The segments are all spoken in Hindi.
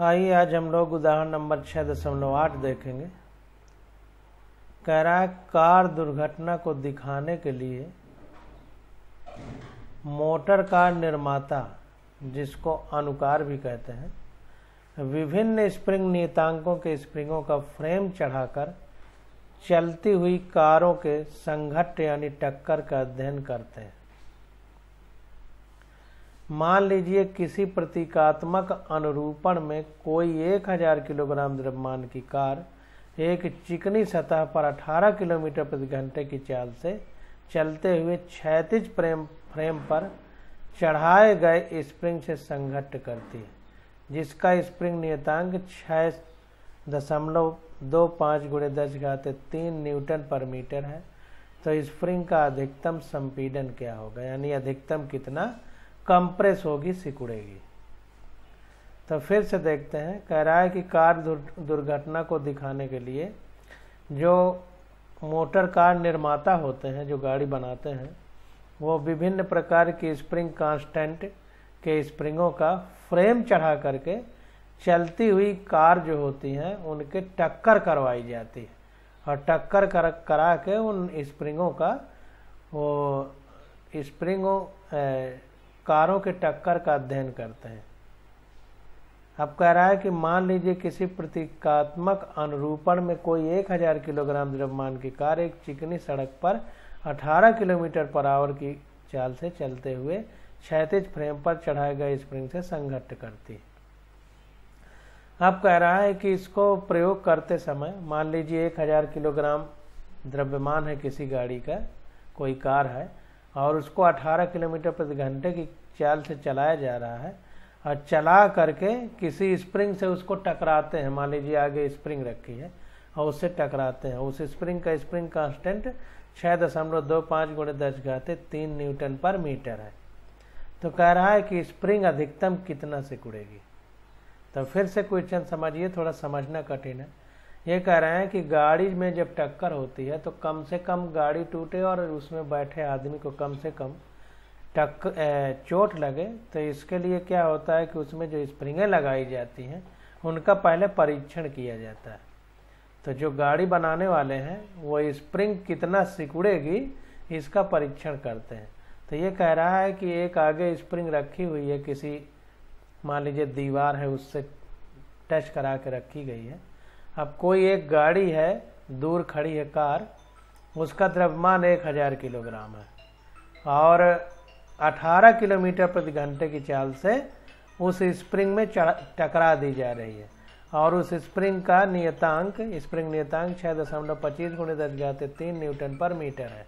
आइए आज हम लोग उदाहरण नंबर छः दशमलव आठ देखेंगे कह रहा है कार दुर्घटना को दिखाने के लिए मोटर कार निर्माता जिसको अनुकार भी कहते हैं विभिन्न स्प्रिंग नियतांकों के स्प्रिंगों का फ्रेम चढ़ाकर चलती हुई कारों के संघट यानी टक्कर का अध्ययन करते हैं मान लीजिए किसी प्रतीकात्मक अनुरूपण में कोई 1000 किलोग्राम द्रव्यमान की कार एक चिकनी सतह पर 18 किलोमीटर प्रति घंटे की चाल से चलते हुए क्षैतिज फ्रेम फ्रेम पर चढ़ाए गए स्प्रिंग से संघट्ट करती है जिसका स्प्रिंग नियतांक छः दशमलव दो पाँच गुणे दस घाते तीन न्यूटन पर मीटर है तो स्प्रिंग का अधिकतम संपीडन क्या होगा यानी अधिकतम कितना कंप्रेस होगी सिकुड़ेगी तो फिर से देखते हैं कह रहा है कि कार दुर्घटना को दिखाने के लिए जो मोटर कार निर्माता होते हैं जो गाड़ी बनाते हैं वो विभिन्न प्रकार की स्प्रिंग कांस्टेंट के स्प्रिंगों का फ्रेम चढ़ा करके चलती हुई कार जो होती हैं उनके टक्कर करवाई जाती है और टक्कर कर करा के उन स्प्रिंगों का वो स्प्रिंगों कारों के टक्कर का अध्ययन करते हैं अब कह रहा है कि मान लीजिए किसी प्रतीकात्मक अनुरूपण में कोई 1000 किलोग्राम द्रव्यमान की कार एक चिकनी सड़क पर 18 किलोमीटर पर आवर की चाल से चलते हुए क्षैतिज फ्रेम पर चढ़ाए गए स्प्रिंग से संघट करती अब कह रहा है कि इसको प्रयोग करते समय मान लीजिए 1000 किलोग्राम द्रव्यमान है किसी गाड़ी का कोई कार है और उसको 18 किलोमीटर प्रति घंटे की चाल से चलाया जा रहा है और चला करके किसी स्प्रिंग से उसको टकराते हैं मान लीजिए आगे स्प्रिंग रखी है और उससे टकराते हैं उस स्प्रिंग का स्प्रिंग कांस्टेंट छः दशमलव दो पाँच गुणे दस घाते तीन न्यूटन पर मीटर है तो कह रहा है कि स्प्रिंग अधिकतम कितना से कुड़ेगी तो फिर से क्वेश्चन समझिए थोड़ा समझना कठिन है ये कह रहे हैं कि गाड़ी में जब टक्कर होती है तो कम से कम गाड़ी टूटे और उसमें बैठे आदमी को कम से कम टक चोट लगे तो इसके लिए क्या होता है कि उसमें जो स्प्रिंगें लगाई जाती हैं उनका पहले परीक्षण किया जाता है तो जो गाड़ी बनाने वाले हैं वो स्प्रिंग कितना सिकुड़ेगी इसका परीक्षण करते हैं तो ये कह रहा है कि एक आगे स्प्रिंग रखी हुई है किसी मान लीजिए दीवार है उससे टच करा के रखी गई है अब कोई एक गाड़ी है दूर खड़ी है कार उसका द्रव्यमान एक हज़ार किलोग्राम है और 18 किलोमीटर प्रति घंटे की चाल से उस स्प्रिंग में टकरा दी जा रही है और उस स्प्रिंग का नियतांक स्प्रिंग नियतांक छः दशमलव पच्चीस गुणे दस जाते तीन न्यूटन पर मीटर है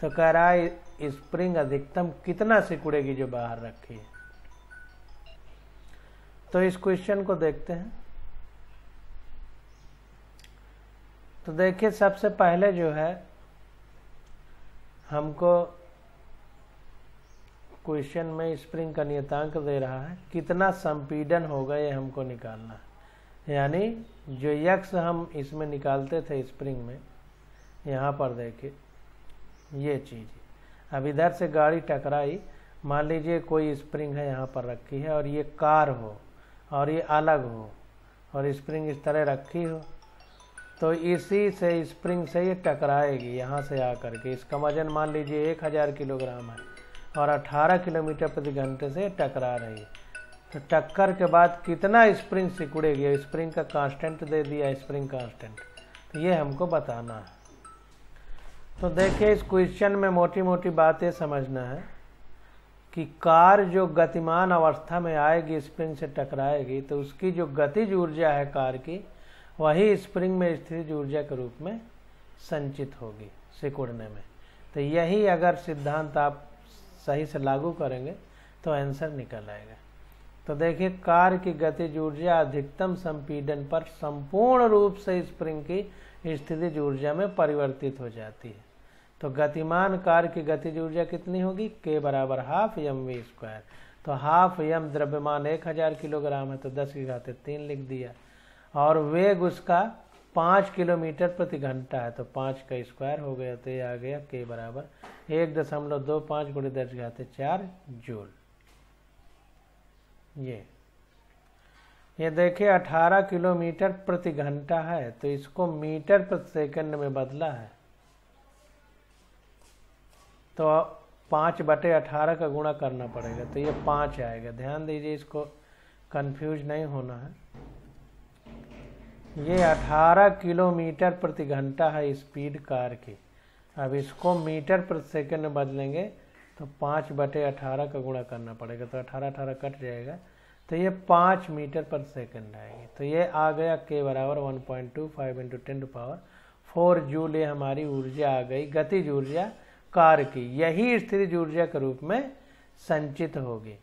तो कह रहा है स्प्रिंग अधिकतम कितना सिकुड़ेगी जो बाहर रखी है तो इस क्वेश्चन को देखते हैं तो देखिए सबसे पहले जो है हमको क्वेश्चन में स्प्रिंग का नियतांक दे रहा है कितना संपीडन होगा ये हमको निकालना है यानी जो यक्स हम इसमें निकालते थे स्प्रिंग में यहाँ पर देखिए ये चीज़ अब इधर से गाड़ी टकराई मान लीजिए कोई स्प्रिंग है यहाँ पर रखी है और ये कार हो और ये अलग हो और स्प्रिंग इस तरह रखी हो तो इसी से स्प्रिंग से ये टकराएगी यहाँ से आकर के इसका वजन मान लीजिए एक हज़ार किलोग्राम है और 18 किलोमीटर प्रति घंटे से टकरा रही है तो टक्कर के बाद कितना स्प्रिंग सिकुड़ेगी स्प्रिंग का कांस्टेंट दे दिया स्प्रिंग कांस्टेंट तो ये हमको बताना है तो देखिए इस क्वेश्चन में मोटी मोटी बात ये समझना है कि कार जो गतिमान अवस्था में आएगी स्प्रिंग से टकराएगी तो उसकी जो गतिज ऊर्जा है कार की वही स्प्रिंग में स्थित ऊर्जा के रूप में संचित होगी सिकुड़ने में तो यही अगर सिद्धांत आप सही से लागू करेंगे तो आंसर निकल आएगा तो देखिए कार की गति ऊर्जा अधिकतम संपीडन पर संपूर्ण रूप से स्प्रिंग की स्थिति ऊर्जा में परिवर्तित हो जाती है तो गतिमान कार की गति ऊर्जा कितनी होगी के बराबर हाफ यम वी स्क्वायर तो हाफ यम द्रव्यमान एक हजार किलोग्राम है तो दस की घाते तीन लिख दिया और वेग उसका पाँच किलोमीटर प्रति घंटा है तो पाँच का स्क्वायर हो गया तो ये आ गया के बराबर एक दशमलव दो पाँच गुणे दर्ज घाते तो चार जूल ये ये देखिए अठारह किलोमीटर प्रति घंटा है तो इसको मीटर प्रति सेकंड में बदला है तो पाँच बटे अठारह का गुणा करना पड़ेगा तो ये पाँच आएगा ध्यान दीजिए इसको कंफ्यूज नहीं होना है ये 18 किलोमीटर प्रति घंटा है स्पीड कार की अब इसको मीटर प्रति सेकंड में बदलेंगे तो पाँच बटे अठारह का गुणा करना पड़ेगा तो अठारह अठारह कट जाएगा तो ये पाँच मीटर पर सेकंड आएगी तो ये आ गया के बराबर one point two five into ten to power four joule ये हमारी ऊर्जा आ गई गतिज ऊर्जा कार की यही स्थिर ऊर्जा के रूप में संचित होगी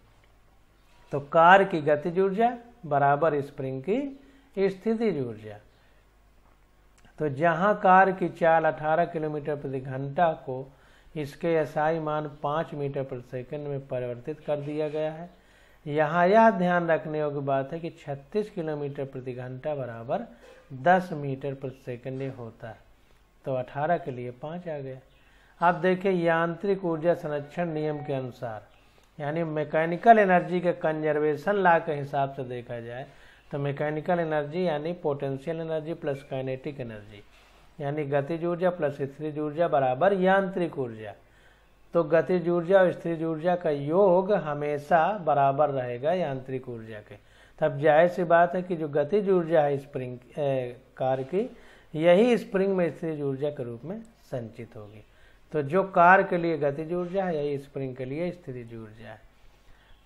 तो कार की गतिज ऊर्जा बराबर स्प्रिंग की स्थिति ऊर्जा तो जहां कार की चाल 18 किलोमीटर प्रति घंटा को इसके एसआई मान 5 मीटर प्रति सेकंड में परिवर्तित कर दिया गया है यहां यह ध्यान रखने योग्य बात है कि 36 किलोमीटर प्रति घंटा बराबर 10 मीटर प्रति सेकंड होता है तो 18 के लिए 5 आ गया अब देखें यांत्रिक ऊर्जा संरक्षण नियम के अनुसार यानी मैकेनिकल एनर्जी के कंजर्वेशन ला के हिसाब से देखा जाए तो मैकेनिकल एनर्जी यानी potential energy plus kinetic energy यानी गतिज ऊर्जा प्लस स्थिर ऊर्जा बराबर यांत्रिक ऊर्जा तो गतिज ऊर्जा और स्थिर ऊर्जा का योग हमेशा बराबर रहेगा यांत्रिक ऊर्जा के तब जाहिर सी बात है कि जो गतिज ऊर्जा है स्प्रिंग कार की यही स्प्रिंग में स्थिर ऊर्जा के रूप में संचित होगी तो जो कार के लिए गतिज ऊर्जा है यही स्प्रिंग के लिए स्थिर ऊर्जा है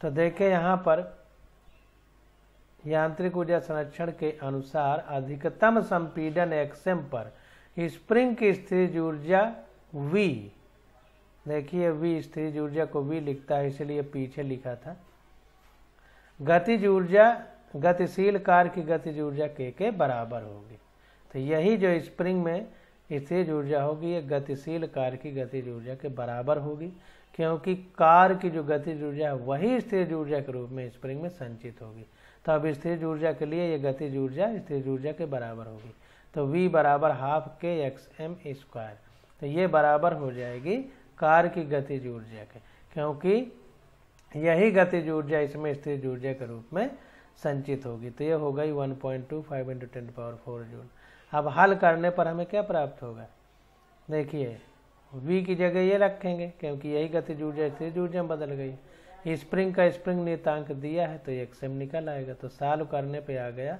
तो देखें यहाँ पर यांत्रिक ऊर्जा संरक्षण के अनुसार अधिकतम संपीडन एक्सएम पर स्प्रिंग की स्थिर ऊर्जा वी देखिए वी स्थिर ऊर्जा को वी लिखता है इसलिए पीछे लिखा था गतिज ऊर्जा गतिशील कार की गतिज ऊर्जा के के बराबर होगी तो यही जो स्प्रिंग में स्थिर ऊर्जा होगी ये गतिशील कार की गतिज ऊर्जा के बराबर होगी क्योंकि कार की जो गतिज ऊर्जा है वही स्थिर ऊर्जा के रूप में स्प्रिंग में संचित होगी तो अब स्थिर ऊर्जा के लिए ये गतिज ऊर्जा स्थिर ऊर्जा के बराबर होगी तो v बराबर half k x m square तो ये बराबर हो जाएगी कार की गतिज ऊर्जा के क्योंकि यही गतिज ऊर्जा इसमें स्थिर ऊर्जा के रूप में संचित होगी तो ये हो गई 1.25 point two five into ten power four joule अब हल करने पर हमें क्या प्राप्त होगा देखिए v की जगह ये रखेंगे क्योंकि यही गतिज ऊर्जा स्थिर ऊर्जा में बदल गई है स्प्रिंग का स्प्रिंग नियतांक दिया है तो एक्स एम निकल आएगा तो साल करने पे आ गया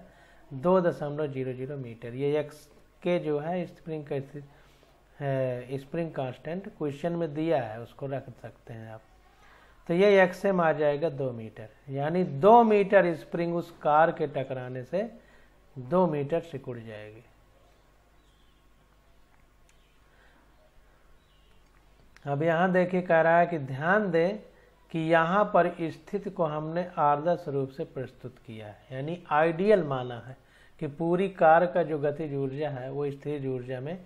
दो दशमलव जीरो जीरो मीटर ये एक्स के जो है स्प्रिंग का स्प्रिंग कांस्टेंट क्वेश्चन में दिया है उसको रख सकते हैं आप तो ये एक्स एम आ जाएगा दो मीटर यानी दो मीटर स्प्रिंग उस कार के टकराने से दो मीटर सिकुड़ जाएगी अब यहाँ देखिए कह रहा है कि ध्यान दें कि यहाँ पर स्थिति को हमने आदर्श रूप से प्रस्तुत किया है यानी आइडियल माना है कि पूरी कार का जो गतिज ऊर्जा है वो स्थिर ऊर्जा में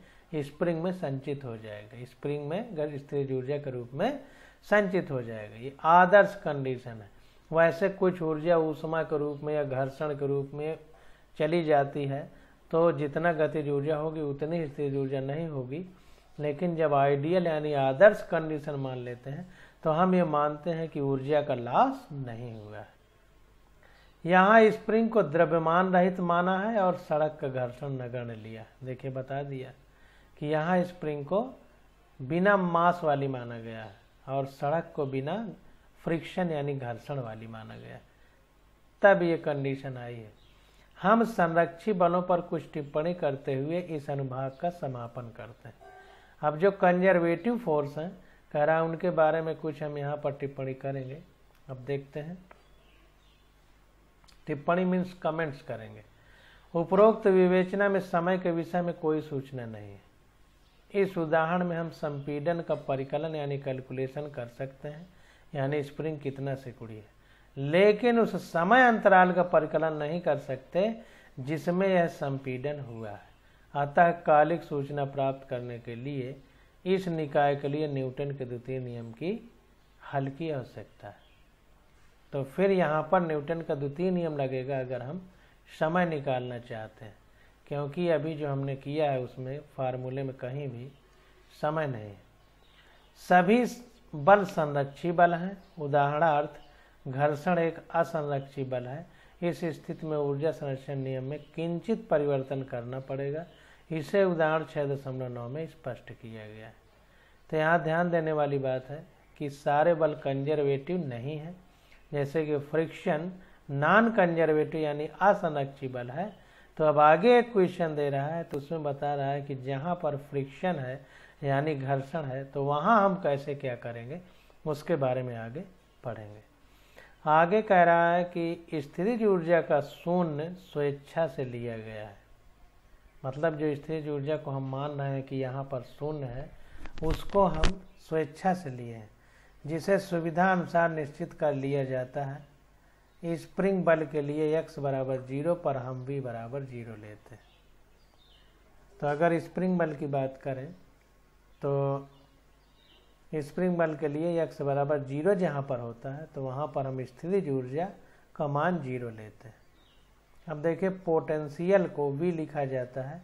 स्प्रिंग में संचित हो जाएगा स्प्रिंग में अगर स्थिर ऊर्जा के रूप में संचित हो जाएगा ये आदर्श कंडीशन है वैसे कुछ ऊर्जा ऊषमा के रूप में या घर्षण के रूप में चली जाती है तो जितना गतिज ऊर्जा होगी उतनी स्थिर ऊर्जा नहीं होगी लेकिन जब आइडियल यानी आदर्श कंडीशन मान लेते हैं तो हम ये मानते हैं कि ऊर्जा का लाश नहीं हुआ है यहाँ स्प्रिंग को द्रव्यमान रहित माना है और सड़क का घर्षण नगण लिया देखिए बता दिया कि यहाँ स्प्रिंग को बिना मास वाली माना गया है और सड़क को बिना फ्रिक्शन यानी घर्षण वाली माना गया तब ये कंडीशन आई है हम संरक्षी बलों पर कुछ टिप्पणी करते हुए इस अनुभाग का समापन करते हैं अब जो कंजर्वेटिव फोर्स हैं कह रहा है उनके बारे में कुछ हम यहाँ पर टिप्पणी करेंगे अब देखते हैं टिप्पणी मीन्स कमेंट्स करेंगे उपरोक्त विवेचना में समय के विषय में कोई सूचना नहीं है इस उदाहरण में हम संपीडन का परिकलन यानी कैलकुलेशन कर सकते हैं यानी स्प्रिंग कितना सिकुड़ी है लेकिन उस समय अंतराल का परिकलन नहीं कर सकते जिसमें यह संपीडन हुआ है अतः कालिक सूचना प्राप्त करने के लिए इस निकाय के लिए न्यूटन के द्वितीय नियम की हल्की आवश्यकता है तो फिर यहाँ पर न्यूटन का द्वितीय नियम लगेगा अगर हम समय निकालना चाहते हैं क्योंकि अभी जो हमने किया है उसमें फार्मूले में कहीं भी समय नहीं सभी बल संरक्षी बल हैं उदाहरणार्थ घर्षण एक असंरक्षी बल है इस स्थिति में ऊर्जा संरक्षण नियम में किंचित परिवर्तन करना पड़ेगा इसे उदाहरण छः दशमलव नौ में स्पष्ट किया गया है तो यहाँ ध्यान देने वाली बात है कि सारे बल कंजर्वेटिव नहीं है जैसे कि फ्रिक्शन नॉन कंजर्वेटिव यानी असनकची बल है तो अब आगे एक क्वेश्चन दे रहा है तो उसमें बता रहा है कि जहाँ पर फ्रिक्शन है यानी घर्षण है तो वहाँ हम कैसे क्या करेंगे उसके बारे में आगे पढ़ेंगे आगे कह रहा है कि स्थिति ऊर्जा का शून्य स्वेच्छा से लिया गया है मतलब जो स्थिर ऊर्जा को हम मान रहे हैं कि यहाँ पर शून्य है उसको हम स्वेच्छा से लिए हैं जिसे सुविधा अनुसार निश्चित कर लिया जाता है स्प्रिंग बल के लिए x बराबर जीरो पर हम v बराबर जीरो लेते हैं तो अगर स्प्रिंग बल की बात करें तो स्प्रिंग बल के लिए x बराबर जीरो जहाँ पर होता है तो वहाँ पर हम स्थिर ऊर्जा का मान जीरो लेते हैं अब देखिए पोटेंशियल को भी लिखा जाता है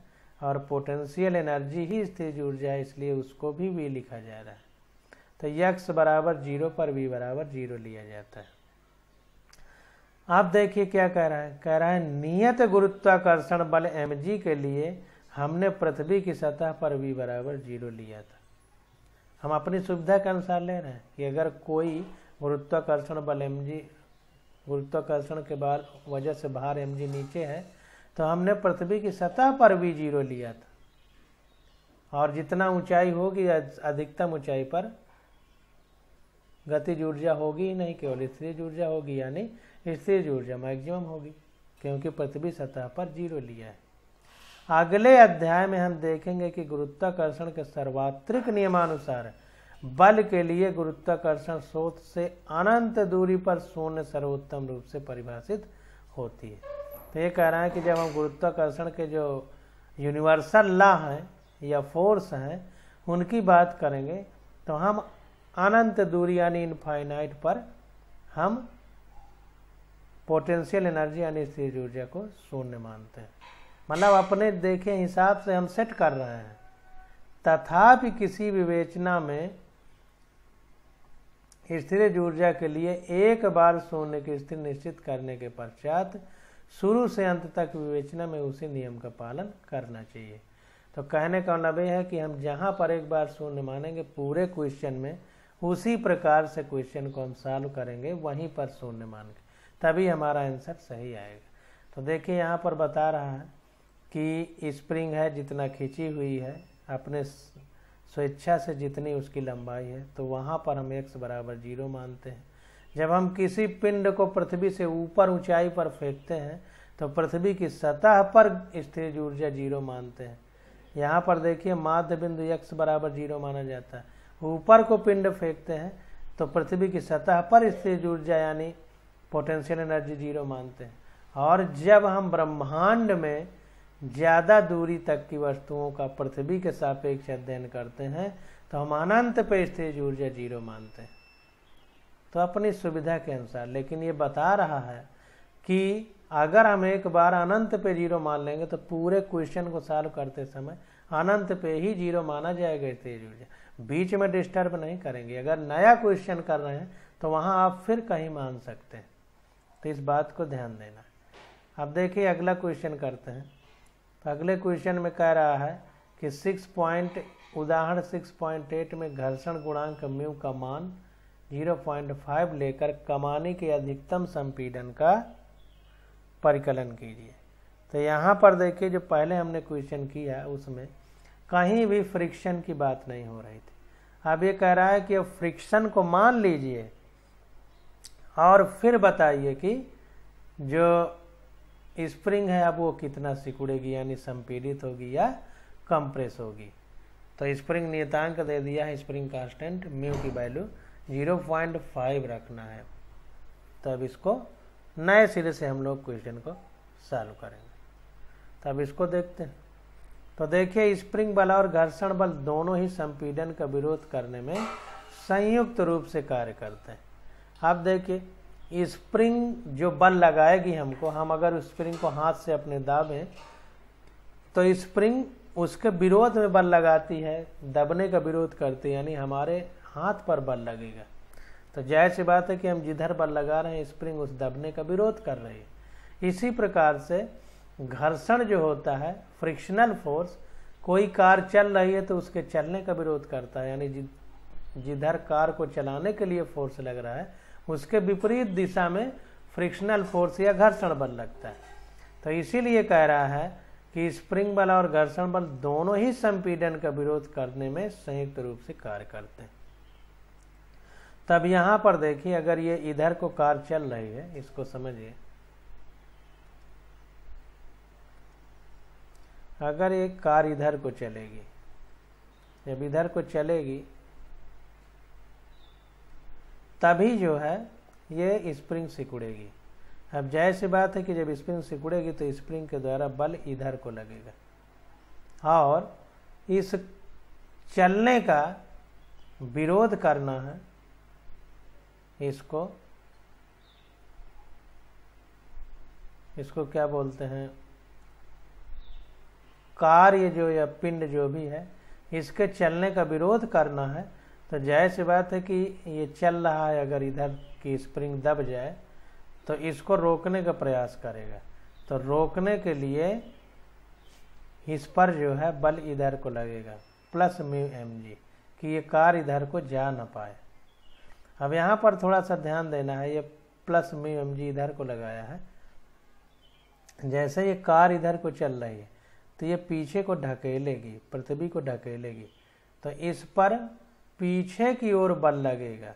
और पोटेंशियल एनर्जी ही स्थिर ऊर्जा है इसलिए उसको भी वी लिखा जा रहा है तो यक्स बराबर जीरो पर वी बराबर जीरो लिया जाता है आप देखिए क्या कह रहा है कह रहा है नियत गुरुत्वाकर्षण बल एम के लिए हमने पृथ्वी की सतह पर वी बराबर जीरो लिया था हम अपनी सुविधा के अनुसार ले रहे हैं कि अगर कोई गुरुत्वाकर्षण बल एम गुरुत्वाकर्षण के बाद वजह से बाहर एम जी नीचे है तो हमने पृथ्वी की सतह पर भी जीरो लिया था और जितना ऊंचाई होगी अधिकतम ऊंचाई पर गतिज ऊर्जा होगी ही नहीं केवल स्थिर ऊर्जा होगी यानी स्थिर ऊर्जा मैक्सिमम होगी क्योंकि पृथ्वी सतह पर जीरो लिया है अगले अध्याय में हम देखेंगे कि गुरुत्वाकर्षण के सर्वात्रिक नियमानुसार बल के लिए गुरुत्वाकर्षण स्रोत से अनंत दूरी पर शून्य सर्वोत्तम रूप से परिभाषित होती है तो ये कह रहा है कि जब हम गुरुत्वाकर्षण के जो यूनिवर्सल ला हैं या फोर्स हैं उनकी बात करेंगे तो हम अनंत दूरी यानी इनफाइनाइट पर हम पोटेंशियल एनर्जी यानी स्थिर ऊर्जा को शून्य मानते हैं मतलब अपने देखे हिसाब से हम सेट कर रहे हैं तथापि किसी विवेचना में स्थिर ऊर्जा के लिए एक बार शून्य की स्थिर निश्चित करने के पश्चात शुरू से अंत तक विवेचना में उसी नियम का पालन करना चाहिए तो कहने का मतलब यह है कि हम जहाँ पर एक बार शून्य मानेंगे पूरे क्वेश्चन में उसी प्रकार से क्वेश्चन को हम सॉल्व करेंगे वहीं पर शून्य मान के तभी हमारा आंसर सही आएगा तो देखिए यहाँ पर बता रहा है कि स्प्रिंग है जितना खींची हुई है अपने स्वेच्छा से जितनी उसकी लंबाई है तो वहाँ पर हम एक्स बराबर जीरो मानते हैं जब हम किसी पिंड को पृथ्वी से ऊपर ऊंचाई पर फेंकते हैं तो पृथ्वी की सतह पर स्थिर ऊर्जा जीरो मानते हैं यहाँ पर देखिए माध्य बिंदु यक्स बराबर जीरो माना जाता है ऊपर को पिंड फेंकते हैं तो पृथ्वी की सतह पर स्थिर ऊर्जा यानी पोटेंशियल एनर्जी जीरो मानते हैं और जब हम ब्रह्मांड में ज़्यादा दूरी तक की वस्तुओं का पृथ्वी के सापेक्ष अध्ययन करते हैं तो हम अनंत पे स्थित ऊर्जा जीरो मानते हैं तो अपनी सुविधा के अनुसार लेकिन ये बता रहा है कि अगर हम एक बार अनंत पे जीरो मान लेंगे तो पूरे क्वेश्चन को सॉल्व करते समय अनंत पे ही जीरो माना जाएगा तेज ऊर्जा बीच में डिस्टर्ब नहीं करेंगे अगर नया क्वेश्चन कर रहे हैं तो वहाँ आप फिर कहीं मान सकते हैं तो इस बात को ध्यान देना अब देखिए अगला क्वेश्चन करते हैं अगले क्वेश्चन में कह रहा है कि सिक्स पॉइंट उदाहरण सिक्स पॉइंट एट में घर्षण गुणांक म्यू का मान जीरो पॉइंट फाइव लेकर कमाने के अधिकतम संपीडन का परिकलन कीजिए तो यहाँ पर देखिए जो पहले हमने क्वेश्चन किया उसमें कहीं भी फ्रिक्शन की बात नहीं हो रही थी अब ये कह रहा है कि फ्रिक्शन को मान लीजिए और फिर बताइए कि जो स्प्रिंग है अब वो कितना सिकुड़ेगी यानी संपीड़ित होगी या कंप्रेस होगी तो स्प्रिंग नियतांक दे दिया है स्प्रिंग कांस्टेंट म्यू की वैल्यू 0.5 रखना है तब तो इसको नए सिरे से हम लोग क्वेश्चन को सॉल्व करेंगे तब तो इसको देखते हैं तो देखिए स्प्रिंग बल और घर्षण बल दोनों ही संपीडन का विरोध करने में संयुक्त रूप से कार्य करते हैं आप देखिए स्प्रिंग जो बल लगाएगी हमको हम अगर स्प्रिंग को हाथ से अपने दाबें तो स्प्रिंग उसके विरोध में बल लगाती है दबने का विरोध करती है यानी हमारे हाथ पर बल लगेगा तो जाहिर सी बात है कि हम जिधर बल लगा रहे हैं स्प्रिंग उस दबने का विरोध कर रही है इसी प्रकार से घर्षण जो होता है फ्रिक्शनल फोर्स कोई कार चल रही है तो उसके चलने का विरोध करता है यानी जिधर कार को चलाने के लिए फोर्स लग रहा है उसके विपरीत दिशा में फ्रिक्शनल फोर्स या घर्षण बल लगता है तो इसीलिए कह रहा है कि स्प्रिंग बल और घर्षण बल दोनों ही संपीडन का विरोध करने में संयुक्त रूप से कार्य करते हैं तब यहां पर देखिए अगर ये इधर को कार चल रही है इसको समझिए अगर एक कार इधर को चलेगी जब इधर को चलेगी तभी जो है ये स्प्रिंग सिकुड़ेगी अब जाहिर सी बात है कि जब स्प्रिंग सिकुड़ेगी तो स्प्रिंग के द्वारा बल इधर को लगेगा और इस चलने का विरोध करना है इसको इसको क्या बोलते हैं कार्य जो या पिंड जो भी है इसके चलने का विरोध करना है तो जाहिर सी बात है कि ये चल रहा है अगर इधर की स्प्रिंग दब जाए तो इसको रोकने का प्रयास करेगा तो रोकने के लिए इस पर जो है बल इधर को लगेगा प्लस म्यू एम जी कि ये कार इधर को जा ना पाए अब यहाँ पर थोड़ा सा ध्यान देना है ये प्लस म्यू एम जी इधर को लगाया है जैसे ये कार इधर को चल रही है तो ये पीछे को ढकेलेगी पृथ्वी को ढकेलेगी तो इस पर पीछे की ओर बल लगेगा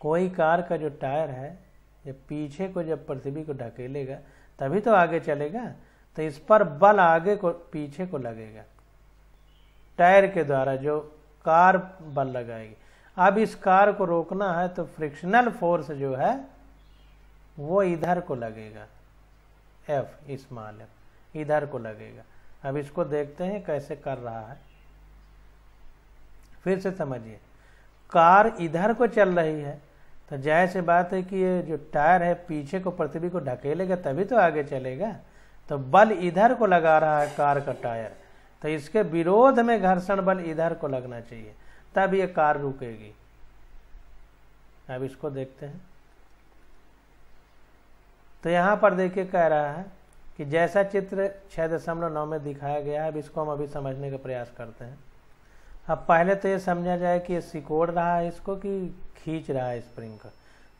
कोई कार का जो टायर है ये पीछे को जब पृथ्वी को ढकेलेगा तभी तो आगे चलेगा तो इस पर बल आगे को पीछे को लगेगा टायर के द्वारा जो कार बल लगाएगी अब इस कार को रोकना है तो फ्रिक्शनल फोर्स जो है वो इधर को लगेगा एफ इस माल इधर को लगेगा अब इसको देखते हैं कैसे कर रहा है फिर से समझिए कार इधर को चल रही है तो जाहिर सी बात है कि ये जो टायर है पीछे को पृथ्वी को ढकेलेगा तभी तो आगे चलेगा तो बल इधर को लगा रहा है कार का टायर तो इसके विरोध में घर्षण बल इधर को लगना चाहिए तब ये कार रुकेगी अब इसको देखते हैं तो यहाँ पर देखिए कह रहा है कि जैसा चित्र छः दशमलव नौ में दिखाया गया है अब इसको हम अभी समझने का प्रयास करते हैं अब पहले तो ये समझा जाए कि ये सिकोड़ रहा है इसको कि खींच रहा है स्प्रिंग का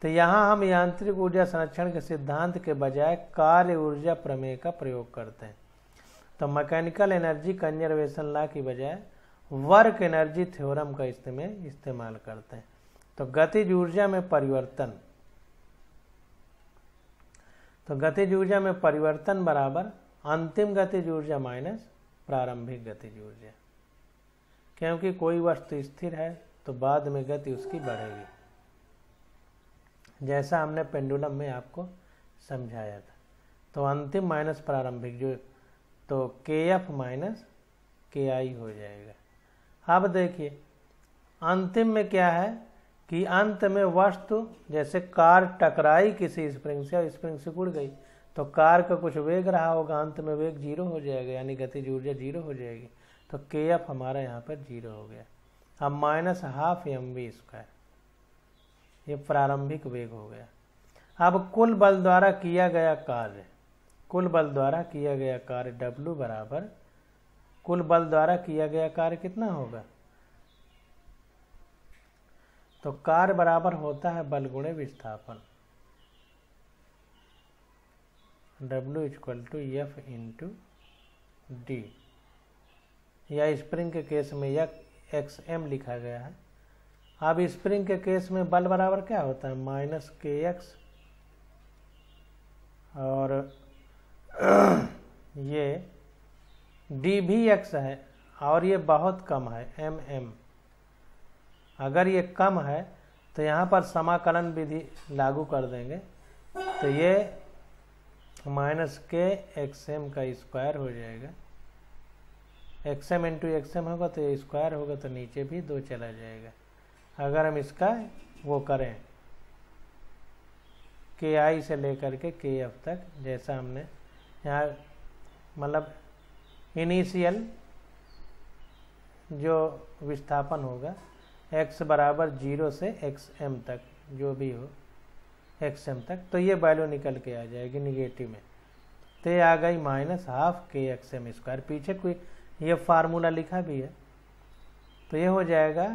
तो यहाँ हम यांत्रिक ऊर्जा संरक्षण के सिद्धांत के बजाय कार्य ऊर्जा प्रमेय का प्रयोग करते हैं तो मैकेनिकल एनर्जी कंजर्वेशन ला की बजाय वर्क एनर्जी थ्योरम का इसमें इस्तेमाल करते हैं तो गतिज ऊर्जा में परिवर्तन तो गतिज ऊर्जा में परिवर्तन बराबर अंतिम गतिज ऊर्जा माइनस प्रारंभिक गतिज ऊर्जा क्योंकि कोई वस्तु स्थिर है तो बाद में गति उसकी बढ़ेगी जैसा हमने पेंडुलम में आपको समझाया था तो अंतिम माइनस प्रारंभिक जो तो के एफ माइनस के आई हो जाएगा अब देखिए अंतिम में क्या है कि अंत में वस्तु जैसे कार टकराई किसी स्प्रिंग से और स्प्रिंग से उड़ गई तो कार का कुछ वेग रहा होगा अंत में वेग जीरो हो जाएगा यानी गतिज ऊर्जा जीरो हो जाएगी तो के एफ हमारा यहाँ पर जीरो हो गया अब minus half m v square ये प्रारंभिक वेग हो गया अब कुल बल द्वारा किया गया कार्य कुल बल द्वारा किया गया कार्य W बराबर कुल बल द्वारा किया गया कार्य कितना होगा तो कार्य बराबर होता है बल गुणे विस्थापन W equal to F into D या स्प्रिंग के केस में या एक्स एम लिखा गया है अब स्प्रिंग के केस में बल बराबर क्या होता है माइनस के एक्स और ये डी भी एक्स है और ये बहुत कम है एम mm। एम अगर ये कम है तो यहाँ पर समाकलन विधि लागू कर देंगे तो ये माइनस के एक्स एम का स्क्वायर हो जाएगा x m into x m होगा तो स्क्वायर होगा तो नीचे भी दो चला जाएगा अगर हम इसका वो करें के आई से लेकर के के एफ तक जैसा हमने यहाँ मतलब इनिशियल जो विस्थापन होगा x बराबर जीरो से एक्स एम तक जो भी हो एक्स एम तक तो ये वैल्यू निकल के आ जाएगी निगेटिव में तो आ गई minus half k x m square पीछे कोई ये फार्मूला लिखा भी है तो ये हो जाएगा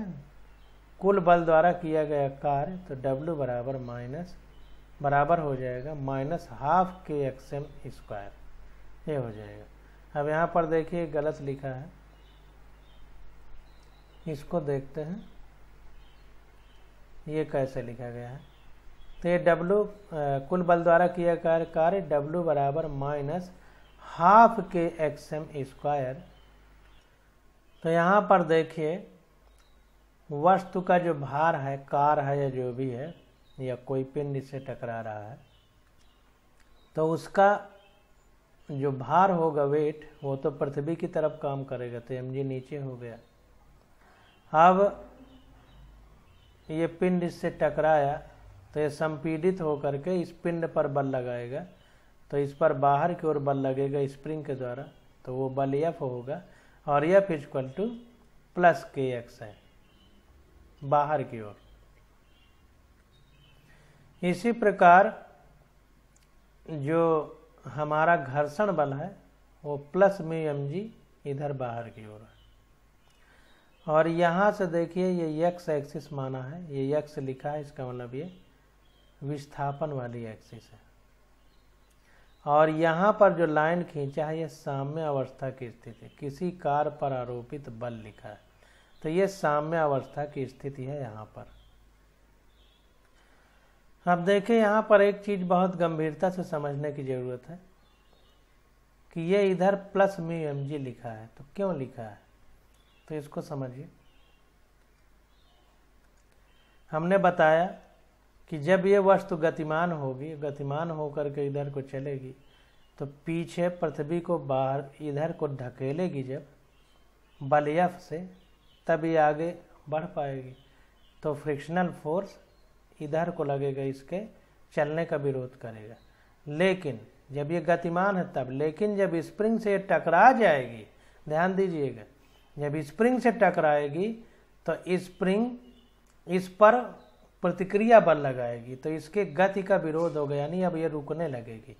कुल बल द्वारा किया गया कार्य तो W बराबर माइनस बराबर हो जाएगा minus half k x m square ये हो जाएगा अब यहाँ पर देखिए गलत लिखा है इसको देखते हैं ये कैसे लिखा गया है तो ये W कुल बल द्वारा किया कार्य कार्य W बराबर minus half k x m square तो यहाँ पर देखिए वस्तु का जो भार है कार है या जो भी है या कोई पिंड से टकरा रहा है तो उसका जो भार होगा वेट वो तो पृथ्वी की तरफ काम करेगा तो एम जी नीचे हो गया अब ये पिंड इससे टकराया तो ये संपीड़ित होकर के इस पिंड पर बल लगाएगा तो इस पर बाहर की ओर बल लगेगा स्प्रिंग के द्वारा तो वो बल एफ होगा और F is equal to plus k x है बाहर की ओर इसी प्रकार जो हमारा घर्षण बल है वो प्लस में एम जी इधर बाहर की ओर है और यहाँ से देखिए ये एक्स एक्सिस माना है ये एक्स लिखा है इसका मतलब ये विस्थापन वाली एक्सिस है और यहाँ पर जो लाइन खींचा है ये साम्य अवस्था की स्थिति किसी कार पर आरोपित बल लिखा है तो ये साम्य अवस्था की स्थिति है यहाँ पर अब देखें यहाँ पर एक चीज़ बहुत गंभीरता से समझने की ज़रूरत है कि ये इधर प्लस म्यू एम जी लिखा है तो क्यों लिखा है तो इसको समझिए हमने बताया कि जब ये वस्तु गतिमान होगी गतिमान होकर के इधर को चलेगी तो पीछे पृथ्वी को बाहर इधर को ढकेलेगी जब बलियफ से तब ये आगे बढ़ पाएगी तो फ्रिक्शनल फोर्स इधर को लगेगा इसके चलने का विरोध करेगा लेकिन जब ये गतिमान है तब लेकिन जब स्प्रिंग से टकरा जाएगी ध्यान दीजिएगा जब स्प्रिंग से टकराएगी तो स्प्रिंग इस पर प्रतिक्रिया बल लगाएगी तो इसके गति का विरोध हो गया यानी अब ये रुकने लगेगी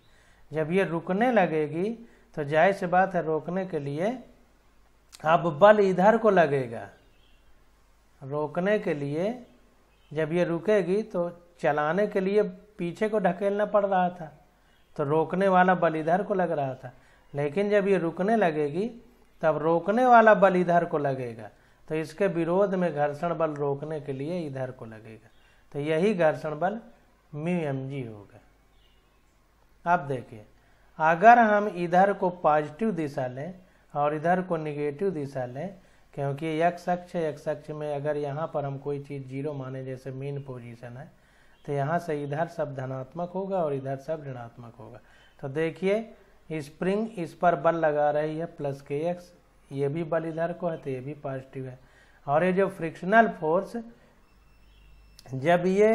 जब ये रुकने लगेगी तो जाहिर सी बात है रोकने के लिए अब बल इधर को लगेगा रोकने के लिए जब ये रुकेगी तो चलाने के लिए पीछे को ढकेलना पड़ रहा था तो रोकने वाला बल इधर को लग रहा था लेकिन जब ये रुकने लगेगी तब रोकने वाला बल इधर को लगेगा तो इसके विरोध में घर्षण बल रोकने के लिए इधर को लगेगा तो यही घर्षण बल म्यू एम जी होगा अब देखिए अगर हम इधर को पॉजिटिव दिशा लें और इधर को निगेटिव दिशा लें क्योंकि एक सक्ष एक सक्ष में अगर यहाँ पर हम कोई चीज़ जीरो माने जैसे मेन पोजीशन है तो यहाँ से इधर सब धनात्मक होगा और इधर सब ऋणात्मक होगा तो देखिए स्प्रिंग इस पर बल लगा रही है प्लस के एक्स ये भी बल इधर को है तो ये भी पॉजिटिव है और ये जो फ्रिक्शनल फोर्स जब ये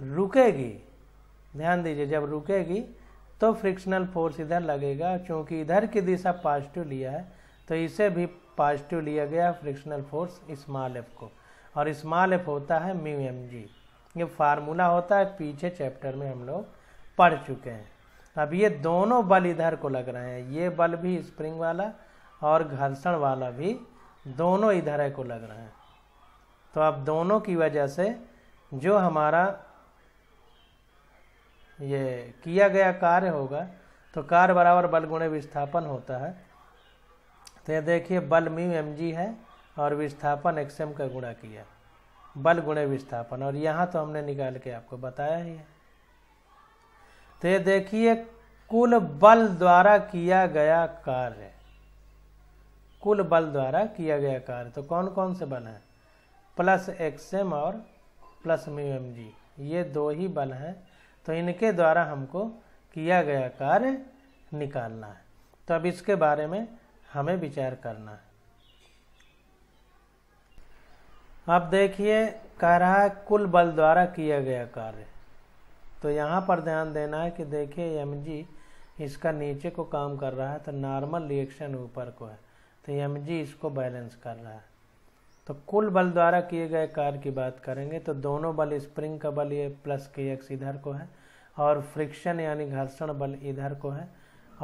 रुकेगी ध्यान दीजिए जब रुकेगी तो फ्रिक्शनल फोर्स इधर लगेगा क्योंकि इधर की दिशा पॉजिटिव लिया है तो इसे भी पॉजिटिव लिया गया फ्रिक्शनल फोर्स स्मॉल एफ को और स्मॉल एफ होता है म्यू एम जी ये फार्मूला होता है पीछे चैप्टर में हम लोग पढ़ चुके हैं अब ये दोनों बल इधर को लग रहे हैं ये बल भी स्प्रिंग वाला और घर्षण वाला भी दोनों इधर को लग रहे हैं तो अब दोनों की वजह से जो हमारा ये किया गया कार्य होगा तो कार्य बराबर बल गुणे विस्थापन होता है तो ये देखिए बल म्यू एम जी है और विस्थापन एक्स एम का गुणा किया बल गुणे विस्थापन और यहाँ तो हमने निकाल के आपको बताया ही है तो ये देखिए कुल बल द्वारा किया गया कार्य कुल बल द्वारा किया गया कार्य तो कौन कौन से बल हैं प्लस एक्स एम और प्लस म्यू एम जी ये दो ही बल हैं तो इनके द्वारा हमको किया गया कार्य निकालना है तो अब इसके बारे में हमें विचार करना है अब देखिए कह रहा है कुल बल द्वारा किया गया कार्य तो यहाँ पर ध्यान देना है कि देखिए एम जी इसका नीचे को काम कर रहा है तो नॉर्मल रिएक्शन ऊपर को है तो एम जी इसको बैलेंस कर रहा है तो कुल बल द्वारा किए गए कार्य की बात करेंगे तो दोनों बल स्प्रिंग का बल ये प्लस के एक्स इधर को है और फ्रिक्शन यानी घर्षण बल इधर को है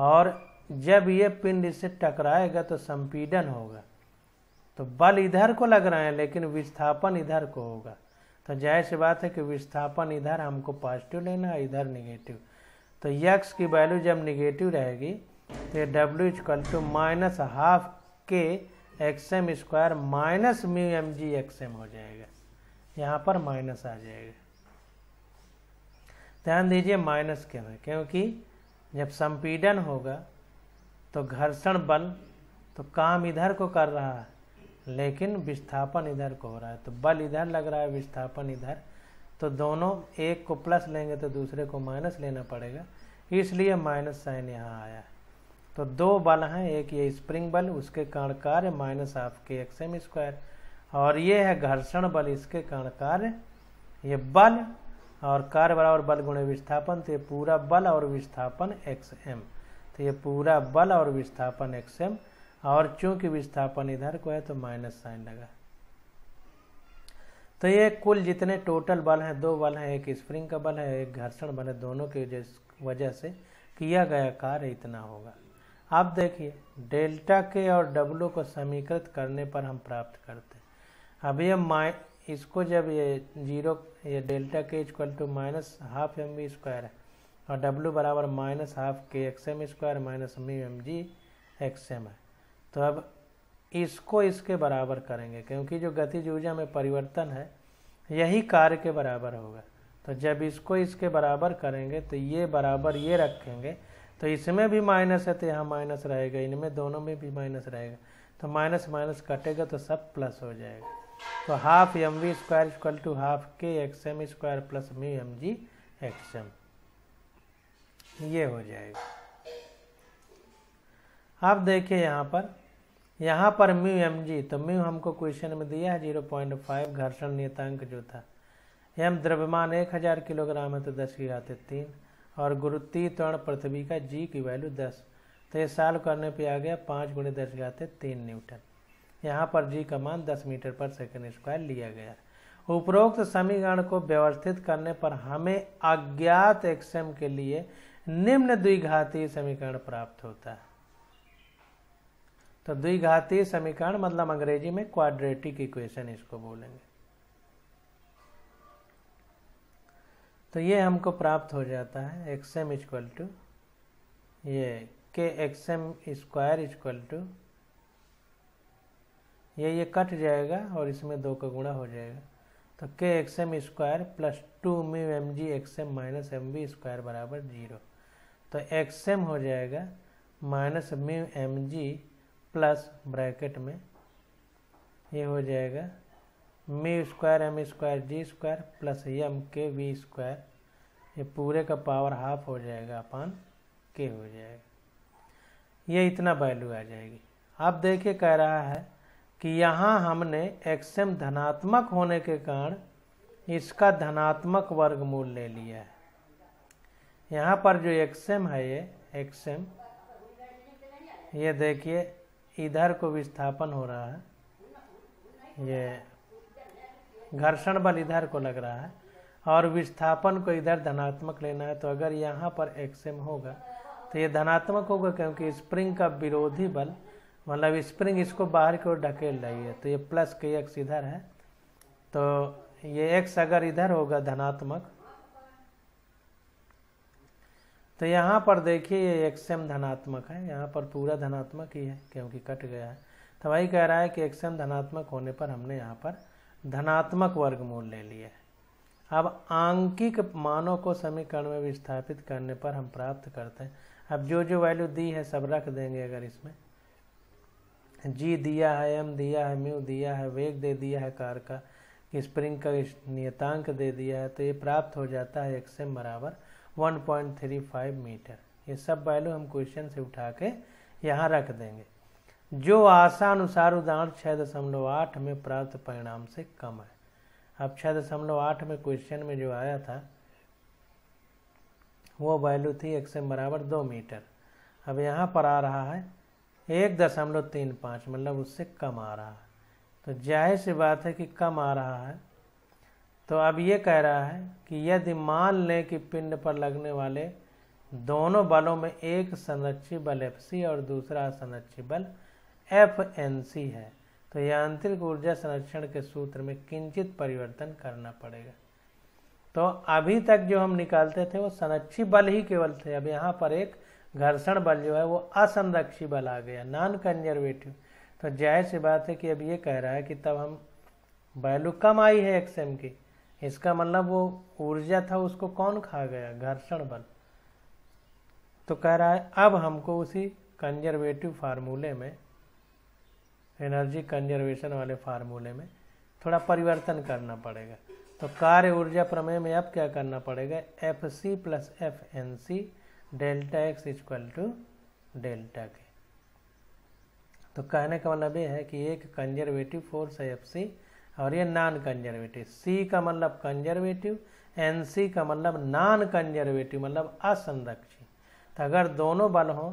और जब ये पिंड इससे टकराएगा तो संपीडन होगा तो बल इधर को लग रहे हैं लेकिन विस्थापन इधर को होगा तो जाहिर सी बात है कि विस्थापन इधर हमको पॉजिटिव लेना है इधर निगेटिव तो यक्स की वैल्यू जब निगेटिव रहेगी तो ये W equal to minus half k x m square minus mu m g x m हो जाएगा यहाँ पर माइनस आ जाएगा ध्यान दीजिए माइनस क्यों है क्योंकि जब संपीडन होगा तो घर्षण बल तो काम इधर को कर रहा है लेकिन विस्थापन इधर को हो रहा है तो बल इधर लग रहा है विस्थापन इधर तो दोनों एक को प्लस लेंगे तो दूसरे को माइनस लेना पड़ेगा इसलिए माइनस साइन यहाँ आया है तो दो बल हैं एक ये स्प्रिंग बल उसके कारण कार्य minus half k x m square और ये है घर्षण बल इसके कारण कार्य ये बल और कार्य बराबर बल गुणे विस्थापन तो ये पूरा बल और विस्थापन एक्स एम तो ये पूरा बल और विस्थापन एक्स एम और चूंकि विस्थापन इधर को है तो माइनस साइन लगा तो ये कुल जितने टोटल बल हैं दो बल हैं एक स्प्रिंग का बल है एक घर्षण बल है दोनों की वजह से किया गया कार्य इतना होगा अब देखिए डेल्टा के और डब्लू को समीकृत करने पर हम प्राप्त करते हैं अभी हम माइ इसको जब ये जीरो ये delta K equal to minus half m v square है और डब्लू बराबर minus half k x m square minus mu m g x m है तो अब इसको इसके बराबर करेंगे क्योंकि जो गतिज ऊर्जा में परिवर्तन है यही कार्य के बराबर होगा तो जब इसको इसके बराबर करेंगे तो ये बराबर ये रखेंगे तो इसमें भी माइनस है तो यहाँ माइनस रहेगा इनमें दोनों में भी माइनस रहेगा तो माइनस माइनस कटेगा तो सब प्लस हो जाएगा तो half m v square equal to half k x m square plus mu m g x m ये हो जाएगा आप देखिए यहाँ पर यहाँ पर म्यू एम जी तो म्यू हमको क्वेश्चन में दिया है जीरो पॉइंट फाइव घर्षण नियतांक जो था एम द्रव्यमान एक हज़ार किलोग्राम है तो दस की घाते तीन और गुरु त्वरण पृथ्वी का जी की वैल्यू दस तो ये साल करने पे आ गया पाँच गुणे दस घाते तीन न्यूटन यहाँ पर जी का मान दस मीटर पर सेकेंड स्क्वायर लिया गया उपरोक्त समीकरण को व्यवस्थित करने पर हमें अज्ञात एक्सएम के लिए निम्न द्विघाती समीकरण प्राप्त होता है तो द्विघाती समीकरण मतलब अंग्रेजी में क्वाड्रेटिक इक्वेशन इसको बोलेंगे तो ये हमको प्राप्त हो जाता है एक्स एम इजक्ल टू ये k x m square equal to ये ये कट जाएगा और इसमें दो का गुणा हो जाएगा तो k x m square plus two mu m g x m minus m v square बराबर जीरो तो एक्स एम हो जाएगा minus mu m g plus bracket में ये हो जाएगा mu square m square g square plus m k v square ये पूरे का पावर हाफ हो जाएगा अपन के हो जाएगा ये इतना वैल्यू आ जाएगी अब देखिए कह रहा है कि यहाँ हमने एक्स एम धनात्मक होने के कारण इसका धनात्मक वर्गमूल ले लिया है यहाँ पर जो एक्स एम है ये एक्स एम ये देखिए इधर को विस्थापन हो रहा है ये हम्म। घर्षण बल इधर को लग रहा है और विस्थापन को इधर धनात्मक लेना है तो अगर यहाँ पर एक्सएम होगा तो ये धनात्मक होगा क्योंकि स्प्रिंग का विरोधी बल मतलब स्प्रिंग इसको बाहर की ओर ढकेल रही है तो ये प्लस के एक्स इधर है तो ये एक्स अगर इधर होगा धनात्मक तो यहाँ पर देखिए ये एक्सएम धनात्मक है यहाँ पर पूरा धनात्मक ही है क्योंकि कट गया है तो वही कह रहा है कि एक्सएम धनात्मक होने पर हमने यहाँ पर धनात्मक वर्गमूल ले लिया अब आंकिक मानों को समीकरण में विस्थापित करने पर हम प्राप्त करते हैं अब जो जो वैल्यू दी है सब रख देंगे अगर इसमें जी दिया है एम दिया है म्यू दिया है वेग दे दिया है कार का स्प्रिंग का नियतांक दे दिया है तो ये प्राप्त हो जाता है एक्स एम बराबर one point three five metre ये सब वैल्यू हम क्वेश्चन से उठा के यहाँ रख देंगे जो आशा अनुसार उदाहरण छः दशमलव आठ में प्राप्त परिणाम से कम है अब छः दशमलव आठ में क्वेश्चन में जो आया था वो वैल्यू थी एक से बराबर दो मीटर अब यहाँ पर आ रहा है एक दशमलव तीन पाँच मतलब उससे कम आ रहा है तो जाहिर सी बात है कि कम आ रहा है तो अब ये कह रहा है कि यदि मान लें कि पिंड पर लगने वाले दोनों बलों में एक संरक्षी बल एफ सी और दूसरा संरक्षी बल एफ एन सी है तो यह आंतरिक ऊर्जा संरक्षण के सूत्र में किंचित परिवर्तन करना पड़ेगा तो अभी तक जो हम निकालते थे वो संरक्षी बल ही केवल थे अब यहाँ पर एक घर्षण बल जो है वो असंरक्षी बल आ गया नॉन कंजर्वेटिव तो जाहिर सी बात है कि अब ये कह रहा है कि तब हम वैल्यू कम आई है एक्सएम की इसका मतलब वो ऊर्जा था उसको कौन खा गया घर्षण बल तो कह रहा है अब हमको उसी कंजर्वेटिव फार्मूले में एनर्जी कंजर्वेशन वाले फार्मूले में थोड़ा परिवर्तन करना पड़ेगा तो कार्य ऊर्जा प्रमेय में अब क्या करना पड़ेगा F C plus F N C delta x equal to delta K तो कहने का मतलब ये है कि एक कंजर्वेटिव फोर्स है एफ सी और ये नॉन कंजर्वेटिव सी का मतलब कंजर्वेटिव एन सी का मतलब नॉन कंजर्वेटिव मतलब असंरक्षित तो अगर दोनों बल हों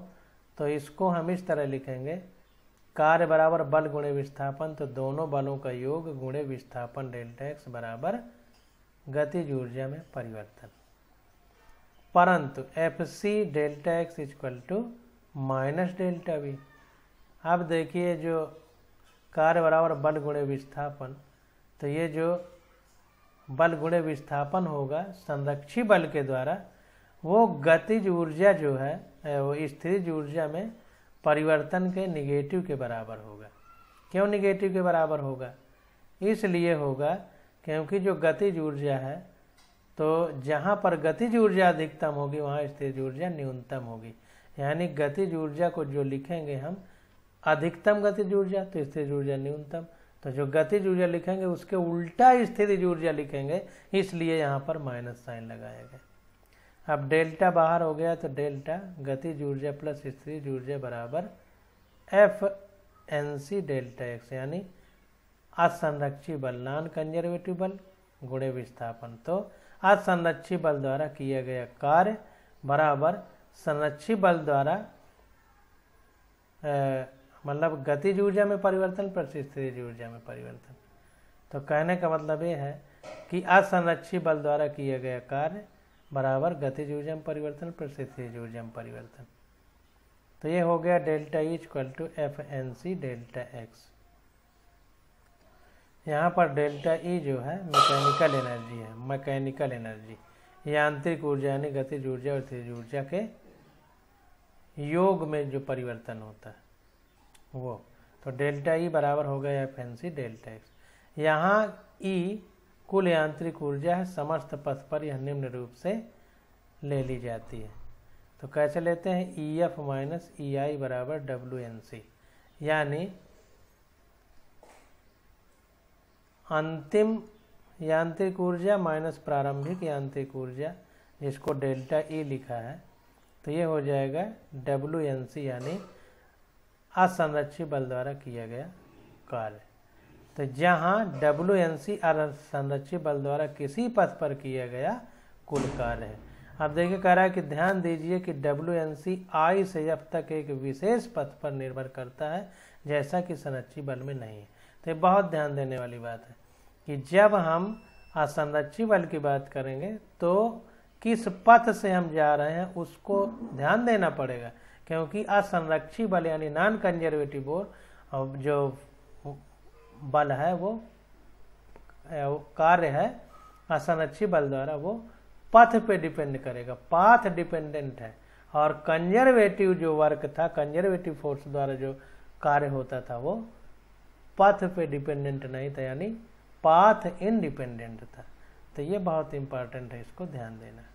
तो इसको हम इस तरह लिखेंगे कार्य बराबर बल गुणे विस्थापन तो दोनों बलों का योग गुणे विस्थापन डेल्टा एक्स बराबर गतिज ऊर्जा में परिवर्तन परंतु F C delta x equal to minus delta V अब देखिए जो कार्य बराबर बल गुणे विस्थापन तो ये जो बल गुणे विस्थापन होगा संरक्षी बल के द्वारा वो गतिज ऊर्जा जो है वो स्थिर ऊर्जा में परिवर्तन के निगेटिव के बराबर होगा क्यों निगेटिव के बराबर होगा इसलिए होगा क्योंकि जो गतिज ऊर्जा है तो जहाँ पर गतिज ऊर्जा अधिकतम होगी वहाँ स्थिर ऊर्जा न्यूनतम होगी यानी गतिज ऊर्जा को जो लिखेंगे हम अधिकतम गतिज ऊर्जा तो स्थिर ऊर्जा न्यूनतम तो जो गतिज ऊर्जा लिखेंगे उसके उल्टा स्थिर ऊर्जा लिखेंगे इसलिए यहाँ पर माइनस साइन लगाया गया अब डेल्टा बाहर हो गया तो डेल्टा गति ऊर्जा प्लस स्थिर ऊर्जा बराबर F N C delta x यानी असंरक्षी बल नॉन कंजर्वेटिव बल गुणे विस्थापन तो असंरक्षी बल द्वारा किया गया कार्य बराबर संरक्षी बल द्वारा मतलब गति ऊर्जा में परिवर्तन प्लस स्थिर ऊर्जा में परिवर्तन तो कहने का मतलब ये है कि असंरक्षी बल द्वारा किया गया कार्य बराबर गतिज ऊर्जम परिवर्तन प्रसिद्धिज ऊर्जम परिवर्तन तो ये हो गया delta E e equal to F N C delta x यहाँ पर डेल्टा ई e जो है मैकेनिकल एनर्जी है मैकेनिकल एनर्जी यांत्रिक ऊर्जा यानी गतिज ऊर्जा और तेज ऊर्जा के योग में जो परिवर्तन होता है वो तो डेल्टा ई e बराबर हो गया F N C delta x यहाँ ई e कुल यांत्रिक ऊर्जा है समस्त पथ पर यह निम्न रूप से ले ली जाती है तो कैसे लेते हैं ई एफ माइनस ई आई बराबर डब्ल्यू एन सी यानी अंतिम यांत्रिक ऊर्जा माइनस प्रारंभिक यांत्रिक ऊर्जा जिसको डेल्टा ई e लिखा है तो ये हो जाएगा डब्ल्यू एन सी यानी असंरक्षित बल द्वारा किया गया कार्य तो जहाँ डब्ल्यू एन सी संरक्षित बल द्वारा किसी पथ पर किया गया कुल कार्य है अब देखिए कह रहा है कि ध्यान दीजिए कि डब्ल्यू एन सी आई से जब तक एक विशेष पथ पर निर्भर करता है जैसा कि संरक्षित बल में नहीं है तो बहुत ध्यान देने वाली बात है कि जब हम असंरक्षित बल की बात करेंगे तो किस पथ से हम जा रहे हैं उसको ध्यान देना पड़ेगा क्योंकि असंरक्षित बल यानी नॉन कंजर्वेटिव बोर जो बल है वो कार्य है असनक्षी बल द्वारा वो पथ पे डिपेंड करेगा पाथ डिपेंडेंट है और कंजर्वेटिव जो वर्क था कंजर्वेटिव फोर्स द्वारा जो कार्य होता था वो पथ पे डिपेंडेंट नहीं था यानी पाथ इनडिपेंडेंट था तो ये बहुत इंपॉर्टेंट है इसको ध्यान देना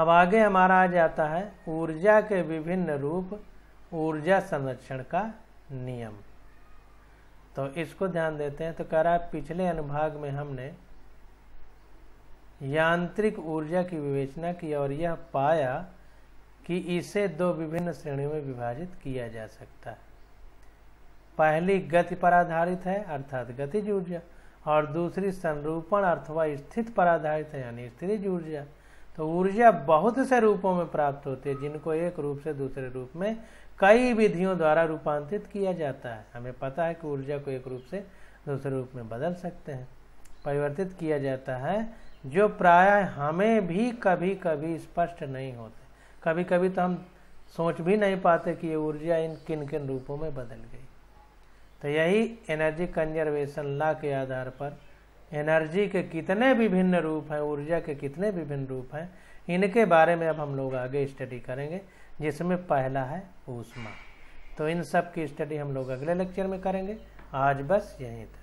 अब आगे हमारा आ जाता है ऊर्जा के विभिन्न रूप ऊर्जा संरक्षण का नियम तो इसको ध्यान देते हैं तो कह रहा है पिछले अनुभाग में हमने यांत्रिक ऊर्जा की विवेचना की और यह पाया कि इसे दो विभिन्न श्रेणियों में विभाजित किया जा सकता है पहली गति पर आधारित है अर्थात गतिज ऊर्जा और दूसरी संरूपण अथवा स्थित पर आधारित है यानी स्थितिज ऊर्जा तो ऊर्जा बहुत से रूपों में प्राप्त होती है जिनको एक रूप से दूसरे रूप में कई विधियों द्वारा रूपांतरित किया जाता है हमें पता है कि ऊर्जा को एक रूप से दूसरे रूप में बदल सकते हैं परिवर्तित किया जाता है जो प्राय हमें भी कभी कभी स्पष्ट नहीं होते कभी कभी तो हम सोच भी नहीं पाते कि ये ऊर्जा इन किन किन रूपों में बदल गई तो यही एनर्जी कंजर्वेशन ला के आधार पर एनर्जी के कितने विभिन्न रूप हैं ऊर्जा के कितने विभिन्न रूप हैं इनके बारे में अब हम लोग आगे स्टडी करेंगे जिसमें पहला है ऊष्मा तो इन सब की स्टडी हम लोग अगले लेक्चर में करेंगे आज बस यहीं तक